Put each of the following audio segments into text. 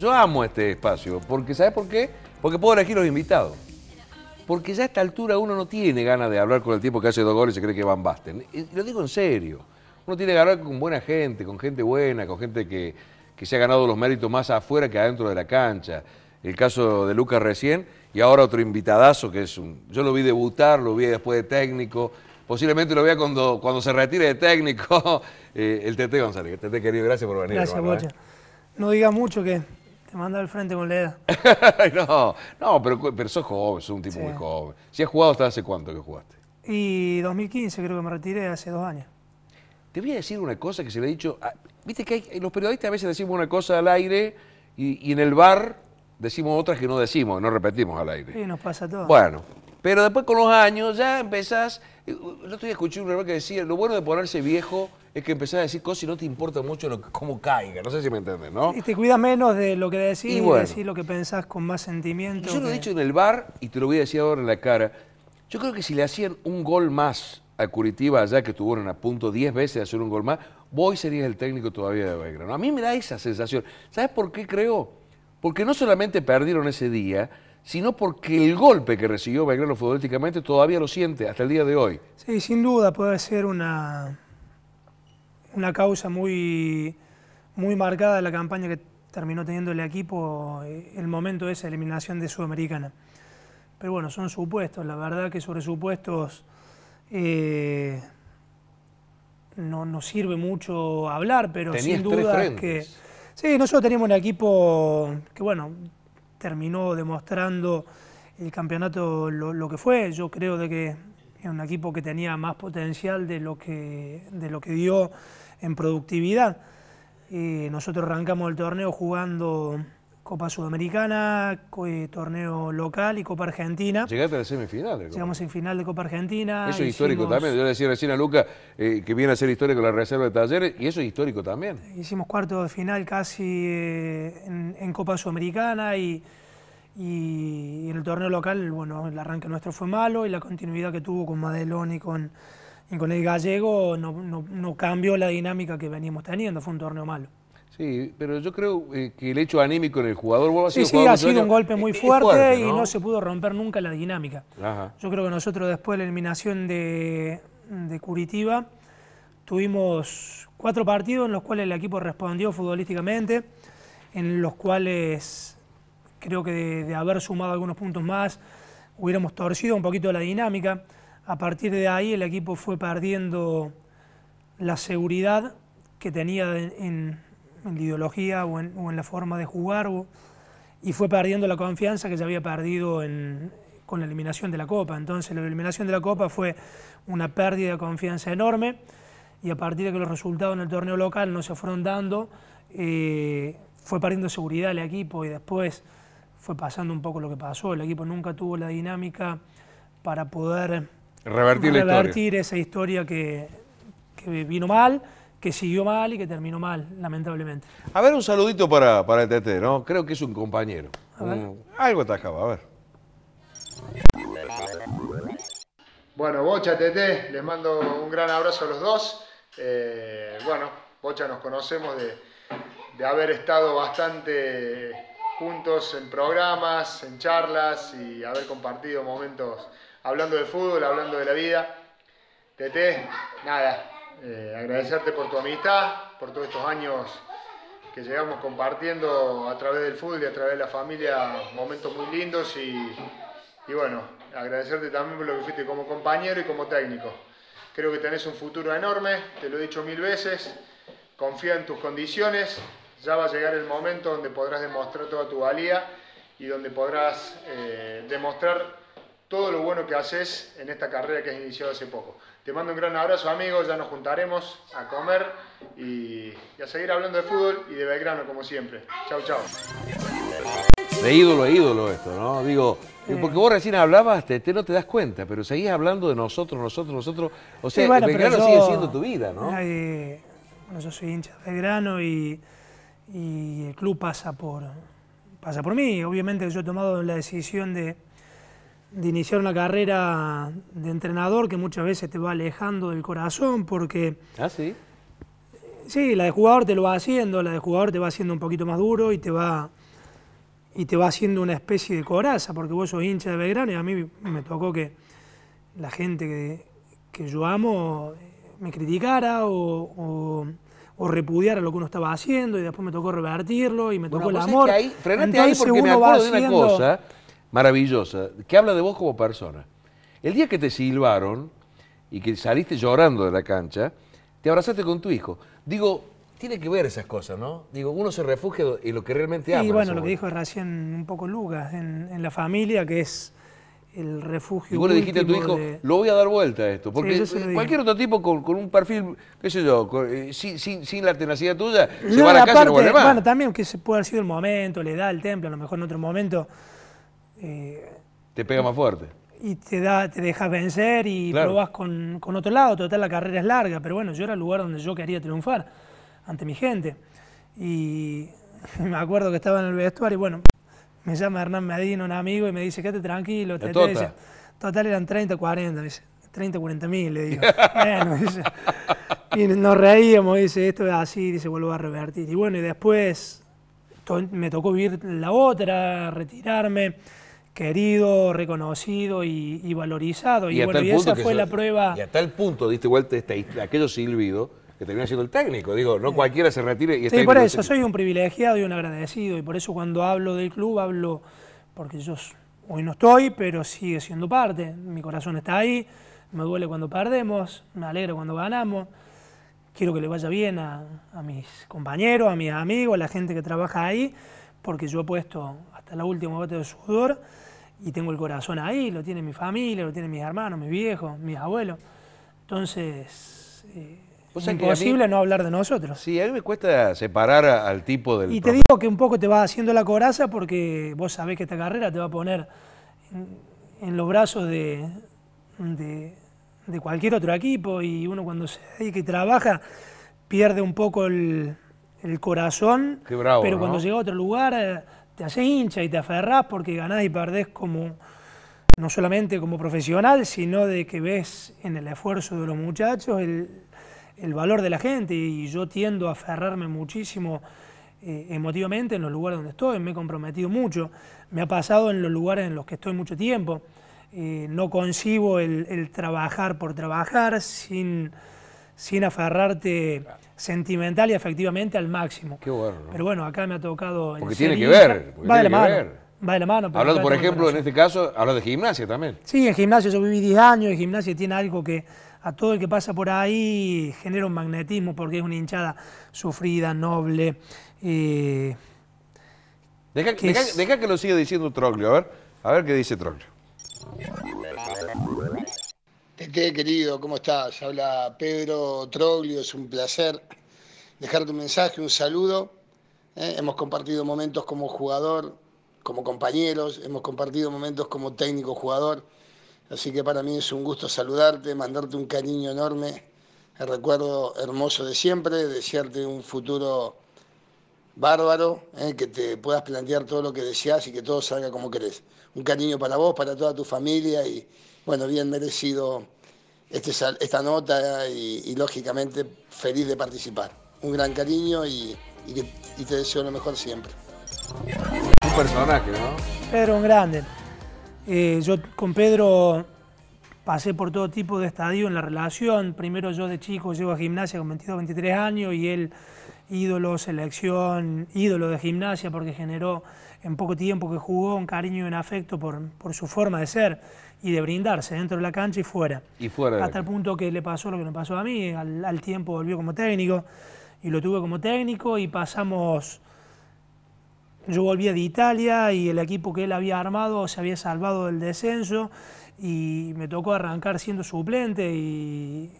Yo amo este espacio, porque ¿sabes por qué? Porque puedo elegir los invitados. Porque ya a esta altura uno no tiene ganas de hablar con el tipo que hace dos goles y se cree que van Basten. Y lo digo en serio. Uno tiene que hablar con buena gente, con gente buena, con gente que, se ha ganado los méritos más afuera que adentro de la cancha. El caso de Lucas recién, y ahora otro invitadazo que es un. Yo lo vi debutar, lo vi después de técnico, posiblemente lo vea cuando, cuando se retire de técnico, eh, el TT González. Tete querido, gracias por venir. Gracias, hermano, eh. No diga mucho que te manda al frente con la no, no, pero, sos joven, sos un tipo muy joven. Si has jugado hasta hace cuánto que jugaste. Y 2015 creo que me retiré, hace dos años. Te voy a decir una cosa que se le ha dicho. Viste que los periodistas a veces decimos una cosa al aire y, en el bar decimos otras que no decimos, no repetimos al aire. Sí, nos pasa todo. Bueno, pero después con los años ya empezás. Eh, yo estoy escuchando escuché un que decía: lo bueno de ponerse viejo es que empezás a decir cosas y no te importa mucho cómo caiga. No sé si me entiendes, ¿no? Y te cuidas menos de lo que decís y, decís lo que pensás con más sentimiento. Yo lo he dicho en el bar y te lo voy a decir ahora en la cara. Yo creo que si le hacían un gol más a Curitiba allá, que tuvieron a punto 10 veces de hacer un gol más, vos serías el técnico todavía de Belgrano. A mí me da esa sensación. ¿Sabes por qué creo? Porque no solamente perdieron ese día, sino porque el golpe que recibió Belgrano futbolísticamente todavía lo siente hasta el día de hoy. Sí, sin duda puede ser una, una causa muy, muy marcada de la campaña que terminó teniendo el equipo eh, el momento de esa eliminación de Sudamericana. Pero bueno, son supuestos, la verdad que sobre supuestos eh, no nos sirve mucho hablar, pero sin duda que... Sí, nosotros tenemos un equipo que bueno, terminó demostrando el campeonato lo que fue, yo creo de que era un equipo que tenía más potencial de lo que, de lo que dio en productividad. Eh, nosotros arrancamos el torneo jugando Copa Sudamericana, eh, torneo local y Copa Argentina. Llegaste a la semifinal. Llegamos en final de Copa Argentina. Eso es histórico también. Yo le decía recién a Luca eh, que viene a ser histórico la reserva de talleres y eso es histórico también. Hicimos cuarto de final casi en, en Copa Sudamericana y y, en el torneo local, bueno, el arranque nuestro fue malo y la continuidad que tuvo con Madelón y con, con el gallego no, cambió la dinámica que veníamos teniendo, fue un torneo malo. Sí, pero yo creo eh, que el hecho anímico en el jugador... sí, sí, ha sido un golpe muy fuerte, y no se pudo romper nunca la dinámica. Yo creo que nosotros después de la eliminación de, de Curitiba tuvimos cuatro partidos en los cuales el equipo respondió futbolísticamente, en los cuales creo que de, haber sumado algunos puntos más hubiéramos torcido un poquito la dinámica. A partir de ahí el equipo fue perdiendo la seguridad que tenía en, la ideología o en, la forma de jugar y fue perdiendo la confianza que ya había perdido con la eliminación de la Copa. Entonces la eliminación de la Copa fue una pérdida de confianza enorme y a partir de que los resultados en el torneo local no se fueron dando, eh, fue perdiendo seguridad el equipo y después fue pasando un poco lo que pasó. El equipo nunca tuvo la dinámica para poder revertir, esa historia que, vino mal, que siguió mal y que terminó mal, lamentablemente. A ver, un saludito para, para TT, ¿no? Creo que es un compañero. Algo algo acabado, a ver. Bueno, Bocha, TT, les mando un gran abrazo a los dos. Eh, bueno, Bocha nos conocemos de haber estado bastante juntos en programas, en charlas y haber compartido momentos hablando de fútbol, hablando de la vida. Tete, nada, eh, agradecerte por tu amistad, por todos estos años que llegamos compartiendo a través del fútbol y a través de la familia momentos muy lindos y, y bueno, agradecerte también por lo que fuiste como compañero y como técnico. Creo que tenés un futuro enorme, te lo he dicho mil veces, confía en tus condiciones, ya va a llegar el momento donde podrás demostrar toda tu valía y donde podrás eh, demostrar todo lo bueno que haces en esta carrera que has iniciado hace poco. Te mando un gran abrazo, amigos. Ya nos juntaremos a comer y, a seguir hablando de fútbol y de Belgrano, como siempre. Chau, chau. De ídolo a ídolo esto, ¿no? Digo, porque vos recién hablabas, te, no te das cuenta, pero seguís hablando de nosotros, nosotros, nosotros. O sea, Belgrano sigue siendo tu vida, ¿no? bueno, yo soy hincha de Belgrano y y el club pasa por, pasa por mí. Obviamente yo he tomado la decisión de, iniciar una carrera de entrenador que muchas veces te va alejando del corazón porque... Ah, sí. Sí, la de jugador te lo va haciendo, la de jugador te va haciendo un poquito más duro y te va y te va haciendo una especie de coraza, porque vos sos hincha de Belgrano y a mí me tocó que la gente que, yo amo me criticara o o repudiar a lo que uno estaba haciendo y después me tocó revertirlo y me tocó la... el amor. ahí, frenate porque me acuerdo de una cosa maravillosa que habla de vos como persona. El día que te silbaron y que saliste llorando de la cancha, te abrazaste con tu hijo. Digo, tiene que ver esas cosas, ¿no? Digo, uno se refugia en lo que realmente ama. Y bueno, lo que dijo recién un poco Lucas, en la familia, que es el refugio. Y vos le dijiste a tu hijo, lo voy a dar vuelta a esto. Porque cualquier otro tipo con, un perfil, qué sé yo, eh, sin, la tenacidad tuya, se va a la y no Bueno, también que se puede haber sido el momento, le da el templo, a lo mejor en otro momento. Eh, te pega más fuerte. Y te da, te dejas vencer y claro. con, otro lado. Total, la carrera es larga, pero bueno, yo era el lugar donde yo quería triunfar, ante mi gente. Y me acuerdo que estaba en el vestuario, y bueno, me llama Hernán Medina, un amigo, y me dice, quédate tranquilo, te, te tota. dice, total eran 30, 40, dice, 30, 40 mil, le digo. bueno, y nos reíamos, dice, esto es así, se vuelvo a revertir. Y bueno, y después me tocó vivir la otra, retirarme, querido, reconocido y, valorizado. Y, bueno, y esa fue la prueba. Y hasta el punto, diste vuelta, esta aquello silbido que termina siendo el técnico. Digo, no cualquiera se retire y esté Sí, por eso, soy un privilegiado y un agradecido. Y por eso cuando hablo del club, hablo porque yo hoy no estoy, pero sigue siendo parte. Mi corazón está ahí. Me duele cuando perdemos, me alegro cuando ganamos. Quiero que le vaya bien a, mis compañeros, a mis amigos, a la gente que trabaja ahí, porque yo he puesto hasta la última gota de sudor y tengo el corazón ahí, lo tiene mi familia, lo tienen mis hermanos, mis viejos, mis abuelos. Entonces, eh, es imposible no hablar de nosotros. Sí, a mí me cuesta separar al tipo del... Y te digo que un poco te va haciendo la coraza porque vos sabés que esta carrera te va a poner en, los brazos de, de, cualquier otro equipo y uno cuando se dedica que trabaja pierde un poco el, corazón, Qué bravo, pero cuando llega a otro lugar eh, te hace hincha y te aferrás porque ganás y perdés como no solamente como profesional, sino de que ves en el esfuerzo de los muchachos el el valor de la gente y yo tiendo a aferrarme muchísimo eh, emotivamente en los lugares donde estoy, me he comprometido mucho, me ha pasado en los lugares en los que estoy mucho tiempo, eh, no concibo el, trabajar por trabajar sin, sin aferrarte sentimental y efectivamente al máximo. Qué Pero bueno, acá me ha tocado... Porque tiene que ver, va de la mano. Va de la mano. Hablando, por ejemplo, en este caso, hablas de gimnasia también. Sí, en gimnasia yo viví 10 años, en gimnasia tiene algo que a todo el que pasa por ahí genera un magnetismo porque es una hinchada sufrida, noble. Eh, deja, que, lo siga diciendo Troglio, a ver, a ver qué dice Troglio. Tete, querido, ¿cómo estás? Habla Pedro Troglio, es un placer dejar tu mensaje, un saludo. ¿eh? hemos compartido momentos como jugador, como compañeros, hemos compartido momentos como técnico jugador Así que para mí es un gusto saludarte, mandarte un cariño enorme, el recuerdo hermoso de siempre, desearte un futuro bárbaro, eh, que te puedas plantear todo lo que deseas y que todo salga como querés. Un cariño para vos, para toda tu familia y, bueno, bien merecido este esta nota y, lógicamente feliz de participar. Un gran cariño y, y te deseo lo mejor siempre. Un personaje, ¿no? Pero un grande. Eh, yo con Pedro pasé por todo tipo de estadio en la relación. Primero yo de chico llego a gimnasia con 22, 23 años y él ídolo, selección, ídolo de gimnasia porque generó en poco tiempo que jugó un cariño y un afecto por, su forma de ser y de brindarse dentro de la cancha y fuera. Y fuera. Hasta el punto que le pasó lo que me pasó a mí, al, al tiempo volvió como técnico y lo tuve como técnico y pasamos yo volvía de Italia y el equipo que él había armado se había salvado del descenso y me tocó arrancar siendo suplente y,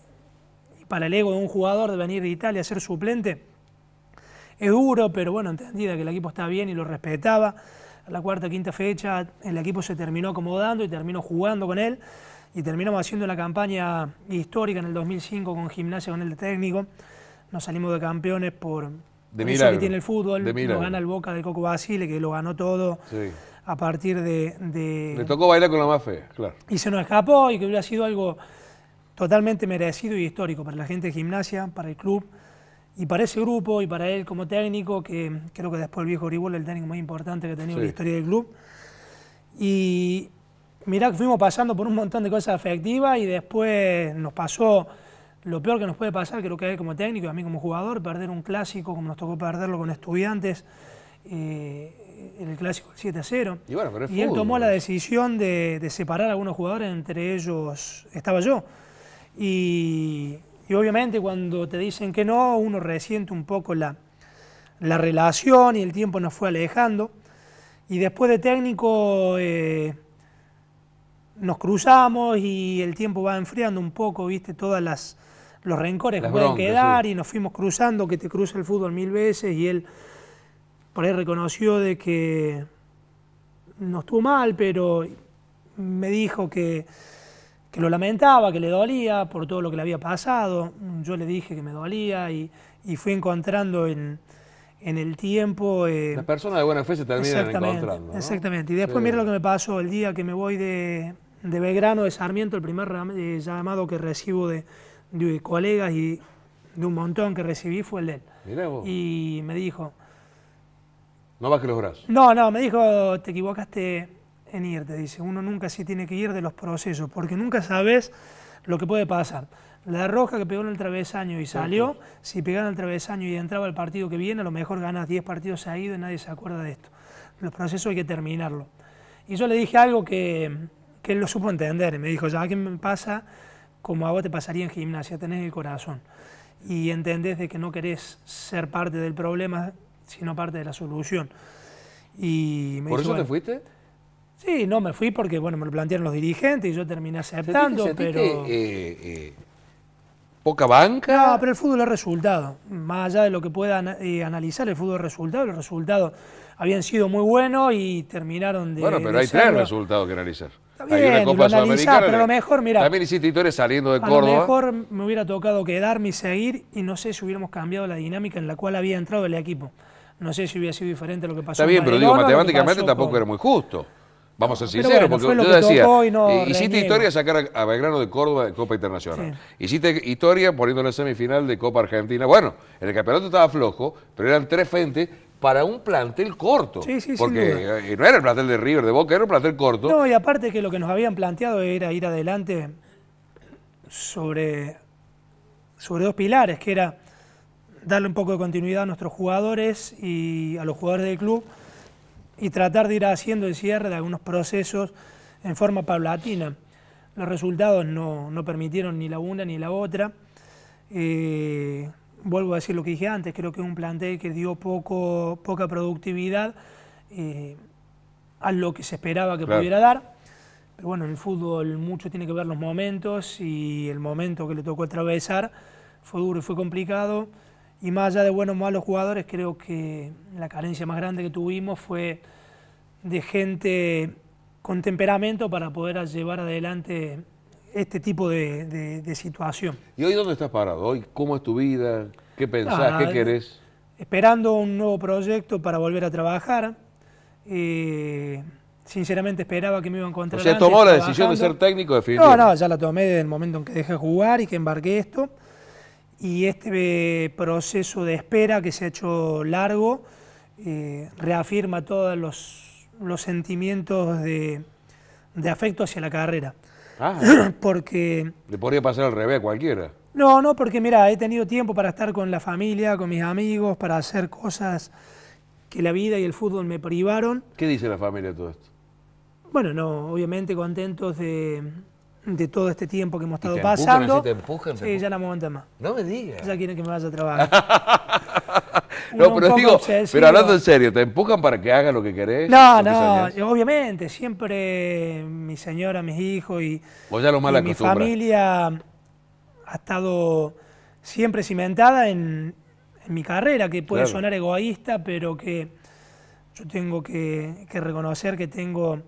para el ego de un jugador de venir de Italia a ser suplente es duro, pero bueno, entendida que el equipo está bien y lo respetaba. A la cuarta, quinta fecha el equipo se terminó acomodando y terminó jugando con él y terminamos haciendo la campaña histórica en el 2005 con Gimnasia con el técnico. Nos salimos de campeones por, de milagro, que tiene el fútbol, lo gana el Boca de Coco Basile, que lo ganó todo a partir de, Le tocó bailar con la más claro. Y se nos escapó y que hubiera sido algo totalmente merecido y histórico para la gente de gimnasia, para el club y para ese grupo y para él como técnico, que creo que después el viejo es el técnico más importante que ha tenido en la historia del club. Y mirá que fuimos pasando por un montón de cosas afectivas y después nos pasó lo peor que nos puede pasar, creo que como técnico y a mí como jugador, perder un clásico como nos tocó perderlo con estudiantes, en eh, el clásico 7 0. Y, él tomó la decisión de, separar a algunos jugadores, entre ellos estaba yo. Y, obviamente cuando te dicen que no, uno resiente un poco la, relación y el tiempo nos fue alejando. Y después de técnico... Eh, nos cruzamos y el tiempo va enfriando un poco, viste, todas las, los rencores que pueden quedar y nos fuimos cruzando, que te cruza el fútbol mil veces y él por ahí reconoció de que no estuvo mal, pero me dijo que, lo lamentaba, que le dolía por todo lo que le había pasado. Yo le dije que me dolía y, fui encontrando en, el tiempo... Eh, la persona de buena fe se termina encontrando. Exactamente. Y después mira lo que me pasó el día que me voy de, de Belgrano, de Sarmiento, el primer eh, llamado que recibo de de colegas y de un montón que recibí fue el de él. Y me dijo... No que los brazos. No, no, me dijo, te equivocaste en irte, dice. Uno nunca se tiene que ir de los procesos, porque nunca sabes lo que puede pasar. La roja que pegó en el travesaño y salió, si pegaron el travesaño y entraba el partido que viene, a lo mejor ganas 10 partidos seguidos y nadie se acuerda de esto. Los procesos hay que terminarlo. Y yo le dije algo que, que él lo supo entender. Me dijo, ya, ¿qué me pasa? como a vos te pasaría en gimnasia, tenés el corazón y entendés de que no querés ser parte del problema, sino parte de la solución. Y ¿Por eso te fuiste? Sí, no, me fui porque bueno, me lo plantearon los dirigentes y yo terminé aceptando, pero... Eh, eh, ¿Poca banca? No, pero el fútbol es resultado. Más allá de lo que pueda eh, analizar, el fútbol es resultado. Los resultados habían sido muy buenos y terminaron de... Bueno, pero hay tres resultados que analizar pero lo mejor, mira. También hiciste historia saliendo de Córdoba. A lo mejor me hubiera tocado quedarme y seguir y no sé si hubiéramos cambiado la dinámica en la cual había entrado el equipo. No sé si hubiera sido diferente lo que pasó. Está bien, pero digo, matemáticamente tampoco era muy justo. Vamos a ser sinceros, porque yo decía, no hiciste historia sacar a Belgrano de Córdoba de Copa Internacional. Hiciste historia poniendo la semifinal de Copa Argentina. Bueno, en el campeonato estaba flojo, pero eran tres frentes para un plantel corto. Sí, sí, Porque eh, no era el plantel de River, de Boca, era un plantel corto. No, y aparte que lo que nos habían planteado era ir adelante sobre, sobre dos pilares, que era darle un poco de continuidad a nuestros jugadores y a los jugadores del club y tratar de ir haciendo el cierre de algunos procesos en forma paulatina. Los resultados no, permitieron ni la una ni la otra. Eh, vuelvo a decir lo que dije antes, creo que es un plantel que dio poco, poca productividad eh, a lo que se esperaba que pudiera dar. Pero bueno, en el fútbol mucho tiene que ver los momentos y el momento que le tocó atravesar fue duro y fue complicado. Y más allá de buenos o malos jugadores, creo que la carencia más grande que tuvimos fue de gente con temperamento para poder llevar adelante este tipo de, situación. ¿Y hoy dónde estás parado? ¿Hoy cómo es tu vida? ¿Qué pensás? ¿Qué ah, querés? Esperando un nuevo proyecto para volver a trabajar. Eh, sinceramente esperaba que me iba a encontrar. O ¿Se tomó la decisión de ser técnico definitivamente. No, no, ya la tomé desde el momento en que dejé jugar y que embarqué esto. Y este proceso de espera que se ha hecho largo eh, reafirma todos los, sentimientos de afecto hacia la carrera Ah, porque... Le podría pasar al revés a cualquiera. No, no, porque mira, he tenido tiempo para estar con la familia, con mis amigos, para hacer cosas que la vida y el fútbol me privaron. ¿Qué dice la familia de todo esto? Bueno, no, obviamente contentos de, de todo este tiempo que hemos estado pasando. te sí, ya no me más. No me digas. Ya quieren que me vaya a trabajar. no, pero digo, pero hablando en serio, ¿te empujan para que hagas lo que querés? No, no, obviamente, siempre mi señora, mis hijos y, ya lo mal mi familia ha estado siempre cimentada en, mi carrera, que puede sonar egoísta, pero que yo tengo que, reconocer que tengo...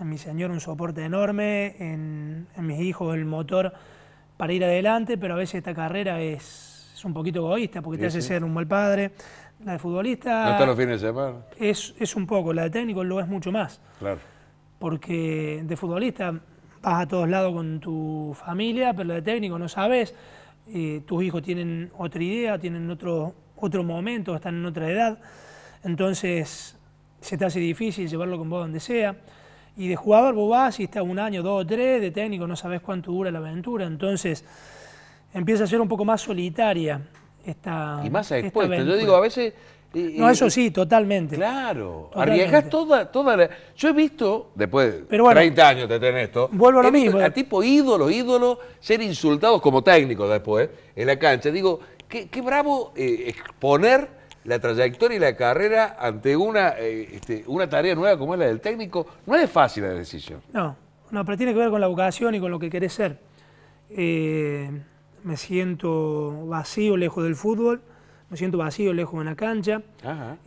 En mi señor un soporte enorme, en, mis hijos el motor para ir adelante, pero a veces esta carrera es, un poquito egoísta porque te hace ser un mal padre. La de futbolista... No los fines de semana. Es, un poco, la de técnico lo es mucho más. Claro. Porque de futbolista vas a todos lados con tu familia, pero la de técnico no sabes. Eh, tus hijos tienen otra idea, tienen otro, otro momento, están en otra edad. Entonces se te hace difícil llevarlo con vos donde sea. Y de jugador vos vas y está un año, dos, tres, de técnico no sabes cuánto dura la aventura, entonces empieza a ser un poco más solitaria esta Y más expuesta, yo digo, a veces... no, eso sí, totalmente. Claro, arriesgas arriesgás toda, toda la... Yo he visto, después de 30 años de tener esto, vuelvo a lo mismo. a tipo ídolo, ídolo, ser insultados como técnico después en la cancha. Digo, qué, bravo eh, exponer la trayectoria y la carrera ante una, eh, este, una tarea nueva como es la del técnico, no es fácil la decisión. No, no, pero tiene que ver con la vocación y con lo que querés ser. Eh, me siento vacío lejos del fútbol, me siento vacío lejos de la cancha. me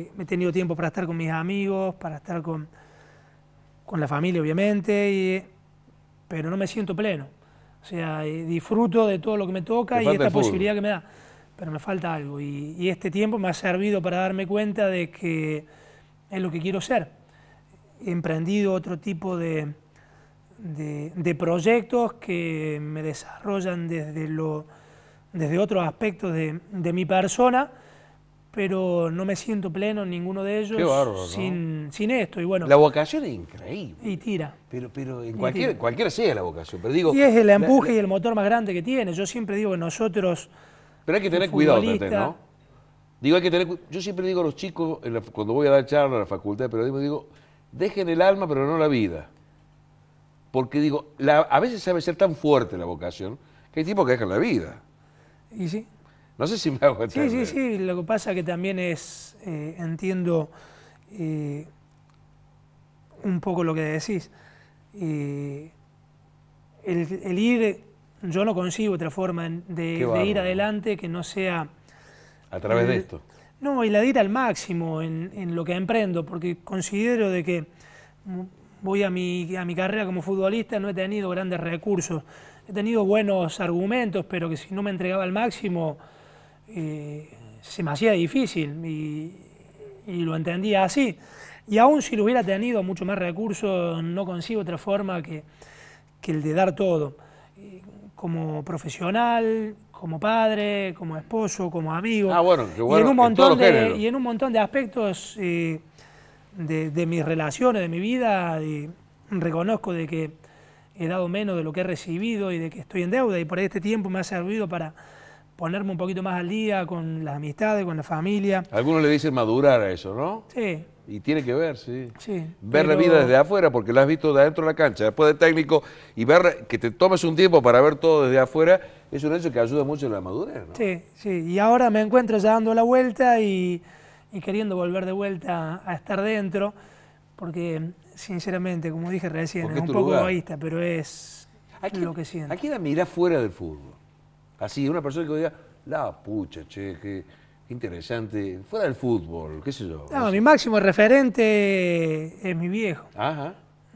eh, he tenido tiempo para estar con mis amigos, para estar con, con la familia, obviamente, pero no me siento pleno. O sea, disfruto de todo lo que me toca y esta posibilidad que me da pero me falta algo. Y, este tiempo me ha servido para darme cuenta de que es lo que quiero ser. He emprendido otro tipo de, de, proyectos que me desarrollan desde, lo, desde otros aspectos de, mi persona, pero no me siento pleno en ninguno de ellos sin, esto. Y bueno, la vocación es increíble. Y tira. Pero, pero en cualquier, cualquiera sea la vocación. Pero digo, y es el empuje y el motor más grande que tiene. Yo siempre digo que nosotros pero hay que tener cuidado, ¿no? Digo, hay que Yo siempre digo a los chicos, cuando voy a dar charla a la facultad de periodismo, digo, dejen el alma, pero no la vida. Porque digo, a veces sabe ser tan fuerte la vocación que hay tipos que dejan la vida. Y sí. No sé si me hago entender. Sí, sí, sí. Lo que pasa que también es, eh, entiendo eh, un poco lo que decís. Eh, el, el ir yo no consigo otra forma de, ir adelante que no sea... A través de eh, esto. No, y la de ir al máximo en, lo que emprendo, porque considero de que voy a mi, a mi carrera como futbolista, no he tenido grandes recursos, he tenido buenos argumentos, pero que si no me entregaba al máximo eh, se me hacía difícil y, lo entendía así. Y aún si lo hubiera tenido mucho más recursos, no consigo otra forma que, que el de dar todo como profesional, como padre, como esposo, como amigo. Ah, bueno, qué bueno. Y en un montón, de, un montón eh, de aspectos de, mis relaciones, de mi vida, reconozco de que he dado menos de lo que he recibido y de que estoy en deuda y por este tiempo me ha servido para ponerme un poquito más al día con las amistades, con la familia. Algunos le dicen madurar a eso, ¿no? Sí. Y tiene que ver, sí. sí ver la vida desde afuera, porque la has visto de adentro de la cancha, después de técnico, y ver que te tomes un tiempo para ver todo desde afuera, es un hecho que ayuda mucho en la madurez, ¿no? Sí, sí. Y ahora me encuentro ya dando la vuelta y, queriendo volver de vuelta a estar dentro, porque sinceramente, como dije recién, es un poco egoísta, pero es lo que siento. Aquí la mira fuera del fútbol. Así, una persona que diga, la pucha, che, interesante. Fuera del fútbol, qué sé yo. mi máximo referente es mi viejo.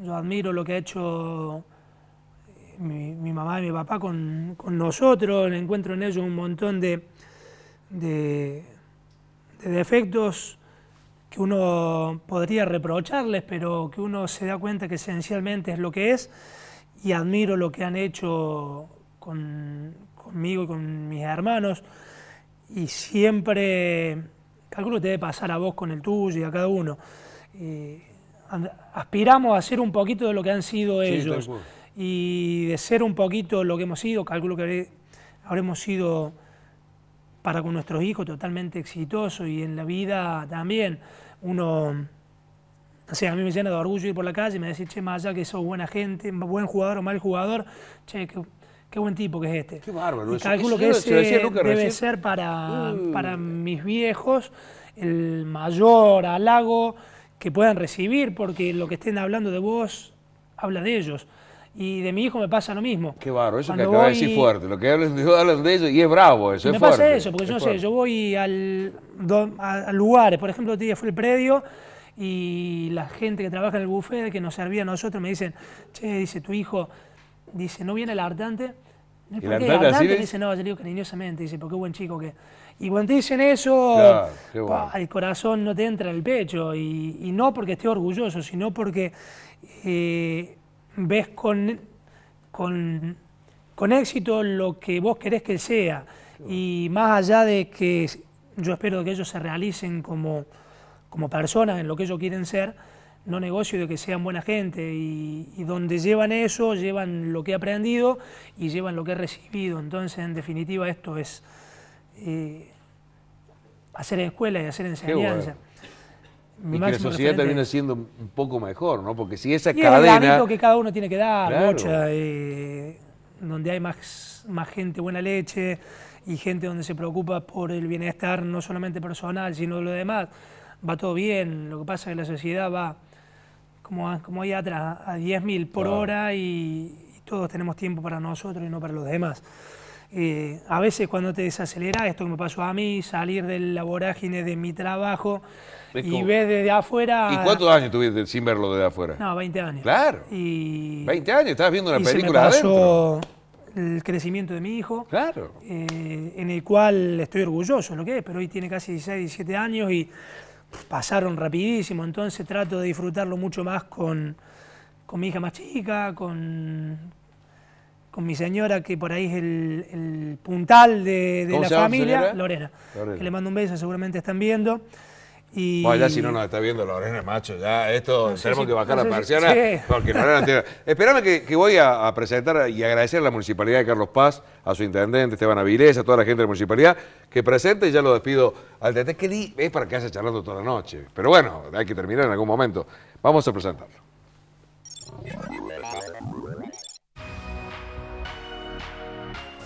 Yo admiro lo que ha hecho eh, mi, mamá y mi papá con, nosotros. Encuentro en ellos un montón de, de, defectos que uno podría reprocharles, pero que uno se da cuenta que esencialmente es lo que es. Y admiro lo que han hecho conmigo y con mis hermanos y siempre, calculo que te debe pasar a vos con el tuyo y a cada uno, aspiramos a ser un poquito de lo que han sido ellos y de ser un poquito lo que hemos sido, calculo que habremos sido para con nuestros hijos totalmente exitosos y en la vida también uno... O sea, a mí me llena de orgullo ir por la calle y me decir, che, más allá que sos buena gente, buen jugador o mal jugador, che, qué buen tipo que es este. Qué bárbaro. Y calculo que ese debe ser para, uh. para mis viejos el mayor halago que puedan recibir, porque lo que estén hablando de vos habla de ellos. Y de mi hijo me pasa lo mismo. Qué bárbaro, eso que acabas de decir fuerte. Lo que hablan de, hablan de ellos y es bravo eso, es me fuerte. Me pasa eso, porque yo no sé, yo voy al, a, lugares, por ejemplo, otro día fue el predio y la gente que trabaja en el buffet que nos servía a nosotros me dicen, che, dice tu hijo dice, no viene el Artante. ¿Por El Artante, dice, no, yo digo cariñosamente, dice, porque buen chico que... Y cuando dicen eso, el corazón no te entra en el pecho, y, no porque esté orgulloso, sino porque eh, ves con, con, éxito lo que vos querés que sea. Y más allá de que yo espero que ellos se realicen como, como personas en lo que ellos quieren ser, no negocio de que sean buena gente y, donde llevan eso, llevan lo que he aprendido y llevan lo que he recibido. Entonces, en definitiva, esto es eh, hacer escuela y hacer enseñanza. y que la sociedad termina siendo un poco mejor, ¿no? Porque si esa y cadena... Es el que cada uno tiene que dar, mucha, eh, donde hay más, más gente buena leche y gente donde se preocupa por el bienestar no solamente personal, sino de lo demás, va todo bien. Lo que pasa es que la sociedad va como, como ahí atrás, a 10.000 por hora y, todos tenemos tiempo para nosotros y no para los demás. Eh, a veces cuando te desacelera, esto que me pasó a mí, salir de la vorágine de mi trabajo y ves desde afuera... ¿Y cuántos años tuviste sin verlo desde afuera? No, 20 años. Claro. Y... 20 años, estabas viendo una película el crecimiento de mi hijo. Claro. Eh, en el cual estoy orgulloso, lo que es, pero hoy tiene casi 16, 17 años y pasaron rapidísimo, entonces trato de disfrutarlo mucho más con, mi hija más chica, con, con mi señora, que por ahí es el, puntal de, la familia, Lorena, Lorena, que le mando un beso, seguramente están viendo ya si no nos está viendo Lorena, macho, ya esto tenemos que bajar a la porque Esperame que, voy a, presentar y agradecer a la Municipalidad de Carlos Paz, a su intendente Esteban Avilés, a toda la gente de la Municipalidad, que presente y ya lo despido al TT, que es para que haya charlando toda la noche. Pero bueno, hay que terminar en algún momento. Vamos a presentarlo.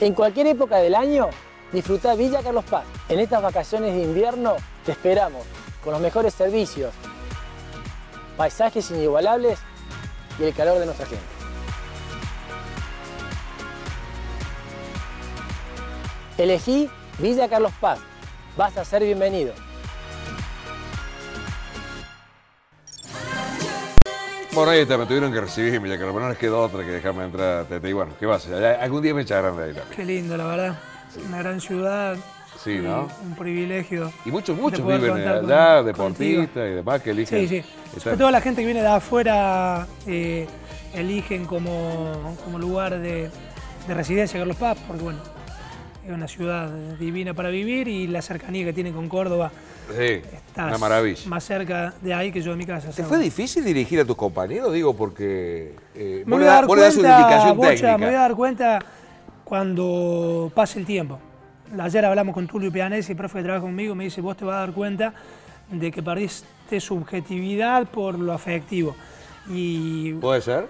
En cualquier época del año, disfruta Villa Carlos Paz. En estas vacaciones de invierno te esperamos con los mejores servicios, paisajes inigualables y el calor de nuestra gente. Elegí Villa Carlos Paz. Vas a ser bienvenido. Bueno, ahí está, me tuvieron que recibir, Villa Carlos. Pero no les quedó otra que dejarme entrar. a y bueno, ¿qué pasa? Algún día me echarán de ahí Qué lindo, la verdad. Una gran ciudad, Sí, ¿no? Un privilegio. Y muchos, muchos viven allá, deportistas y demás que eligen. Sí, sí. la gente que viene de afuera eh, eligen como, lugar de, de residencia Carlos Paz, porque bueno, es una ciudad divina para vivir y la cercanía que tiene con Córdoba. Sí, estás maravilla. Más cerca de ahí que yo de mi casa. ¿Te fue difícil dirigir a tus compañeros? Digo, porque. Eh, dar Me voy a dar cuenta cuando pase el tiempo ayer hablamos con Tulio Pianesi, el profe que trabaja conmigo, me dice, vos te vas a dar cuenta de que perdiste subjetividad por lo afectivo. Y, ¿Puede ser?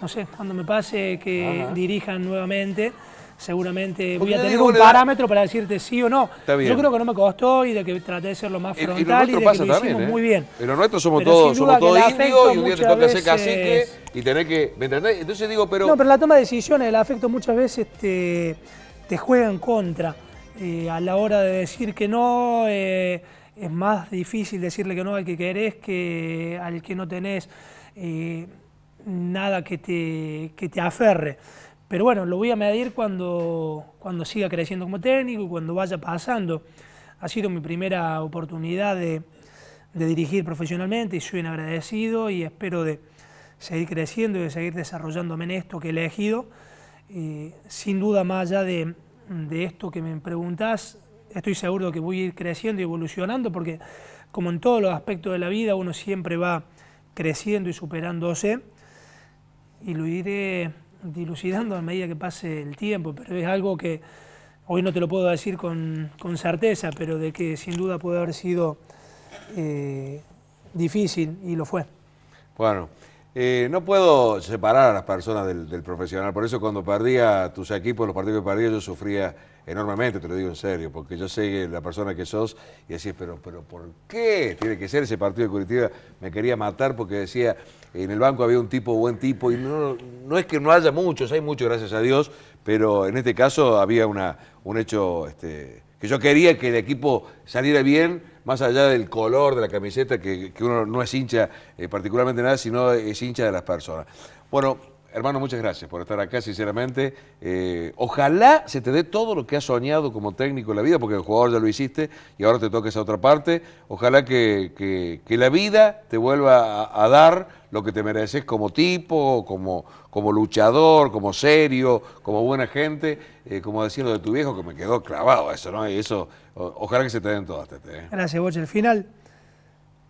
No sé, cuando me pase que ah, ah. dirijan nuevamente, seguramente voy a tener un parámetro para decirte sí o no. Yo creo que no me costó y de que traté de ser lo más frontal y, que lo hicimos ¿eh? muy bien. Pero nosotros somos todos, somos todos indios y un día te toca veces... y tener que. ¿Me entendés? Entonces digo, pero. No, pero la toma de decisiones, el afecto muchas veces te juega en contra. Eh, a la hora de decir que no, eh, es más difícil decirle que no al que querés que al que no tenés eh, nada que te, te, aferre. Pero bueno, lo voy a medir cuando, cuando siga creciendo como técnico y cuando vaya pasando. Ha sido mi primera oportunidad de, dirigir profesionalmente y soy un agradecido y espero de seguir creciendo y de seguir desarrollándome en esto que he elegido, sin duda más allá de, de esto que me preguntás, estoy seguro que voy a ir creciendo y evolucionando, porque como en todos los aspectos de la vida, uno siempre va creciendo y superándose, y lo iré dilucidando a medida que pase el tiempo, pero es algo que hoy no te lo puedo decir con, certeza, pero de que sin duda puede haber sido eh, difícil y lo fue. Bueno. Eh, no puedo separar a las personas del, profesional, por eso cuando perdía tus equipos, los partidos que perdía, yo sufría enormemente, te lo digo en serio, porque yo sé la persona que sos y decís, pero, pero ¿por qué tiene que ser ese partido de Curitiba? Me quería matar porque decía, en el banco había un tipo, buen tipo, y no, es que no haya muchos, hay muchos, gracias a Dios, pero en este caso había una, un hecho este, que yo quería que el equipo saliera bien más allá del color de la camiseta, que, uno no es hincha eh, particularmente nada, sino es hincha de las personas. Bueno, Hermano, muchas gracias por estar acá, sinceramente. Eh, ojalá se te dé todo lo que has soñado como técnico en la vida, porque el jugador ya lo hiciste y ahora te toca esa otra parte. Ojalá que, la vida te vuelva a, dar lo que te mereces como tipo, como, como luchador, como serio, como buena gente, eh, como decía lo de tu viejo, que me quedó clavado eso, ¿no? Y eso, ojalá que se te den todas, Tete. ¿eh? Gracias, Boche. Al final,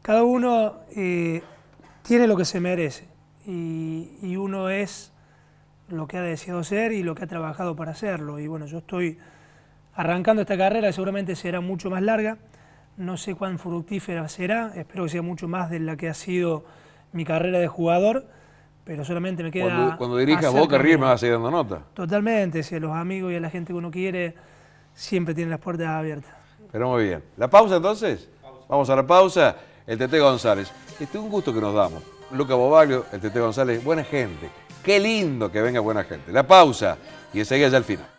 cada uno tiene lo que se merece y, uno es lo que ha deseado ser y lo que ha trabajado para hacerlo. Y bueno, yo estoy arrancando esta carrera, seguramente será mucho más larga, no sé cuán fructífera será, espero que sea mucho más de la que ha sido mi carrera de jugador, pero solamente me queda... Cuando, dirija dirijas Boca River me vas a ir dando nota. Totalmente, si a los amigos y a la gente que uno quiere siempre tienen las puertas abiertas. Pero muy bien. ¿La pausa entonces? Vamos a la pausa. El Tete González. Este es un gusto que nos damos. Luca Bobaglio, el Tete González, buena gente. Qué lindo que venga buena gente. La pausa y enseguida ya al final.